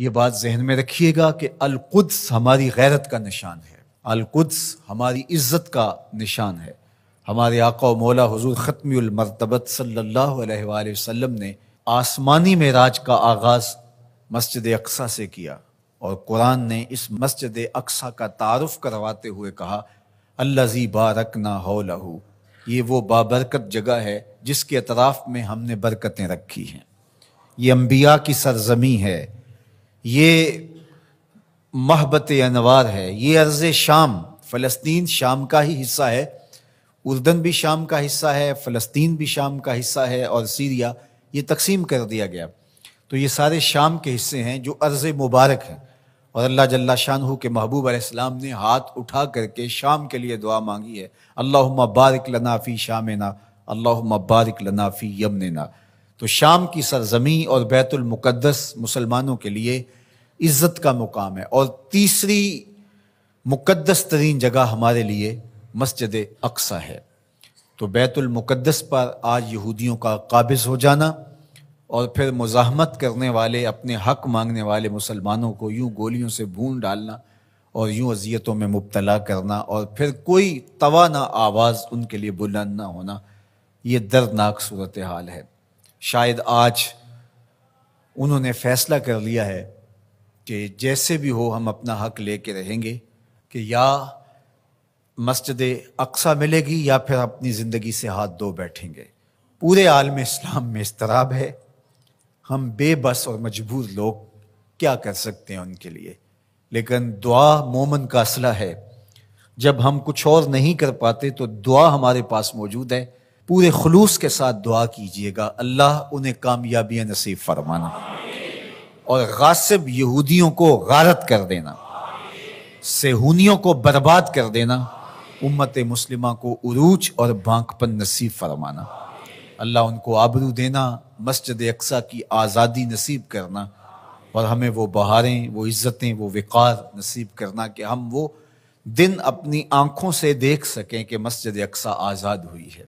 ये बात जहन में रखिएगा कि अलकुद्स हमारी गैरत का निशान है अलकुद्स हमारी इज्जत का निशान है हमारे आका मौला हजूर ख़तमीमरतबत सल्ला वसम ने आसमानी मराज का आगाज़ मस्जिद अक्सा से किया और कुरान ने इस मस्जिद अक्सा का तारफ़ करवाते हुए कहा अल्लाजी बारक ना हो लहू ये वो बाबरकत जगह है जिसके अतराफ़ में हमने बरकतें रखी हैं ये अम्बिया की सरजमी है ये महबत अनवार है ये अर्ज़ शाम फ़लस्तीन शाम का ही हिस्सा है उर्दन भी शाम का हिस्सा है फ़लस्तीन भी शाम का हिस्सा है और सीरिया ये तकसीम कर दिया गया तो ये सारे शाम के हिस्से हैं जो अर्ज़ मुबारक हैं और अल्लाह जल्ला शाह के महबूब आसमाम ने हाथ उठा करके शाम के लिए दुआ मांगी है अल्लाह बारक लनाफ़ी शाम ना अल्लाह बारक लनाफ़ी यमन ना तो शाम की सरजमी और बैतुलमुक़दस मुसलमानों के लिए इज़्ज़त का मुकाम है और तीसरी मुक़दस तरीन जगह हमारे लिए मस्जिद अक्सा है तो बैतुल पर आज यहूदियों का काबिज हो जाना और फिर मुजामत करने वाले अपने हक मांगने वाले मुसलमानों को यूं गोलियों से भून डालना और यूं अजियतों में मुबतला करना और फिर कोई तवाना आवाज़ उनके लिए बुलंद ना होना ये दर्दनाक सूरत हाल है शायद आज उन्होंने फैसला कर लिया है कि जैसे भी हो हम अपना हक ले कर रहेंगे कि या मस्जिद अक्सा मिलेगी या फिर अपनी ज़िंदगी से हाथ धो बैठेंगे पूरे आलम इस्लाम में इसतराब है हम बेबस और मजबूर लोग क्या कर सकते हैं उनके लिए लेकिन दुआ मोमन का असला है जब हम कुछ और नहीं कर पाते तो दुआ हमारे पास मौजूद है पूरे खलूस के साथ दुआ कीजिएगा अल्लाह उन्हें कामयाबियाँ नसीब फरमाना और गासिब यहूदियों को गारत कर देना सेहूनियों को बर्बाद कर देना उम्मत मुस्लिमा को उरूज और बांकपन नसीब फरमाना अल्लाह उनको आबरू देना मस्जिद अक्सा की आज़ादी नसीब करना और हमें वो बहारें वो इज़्ज़तें वो विकार नसीब करना कि हम वो दिन अपनी आँखों से देख सकें कि मस्जिद अक्सा आज़ाद हुई है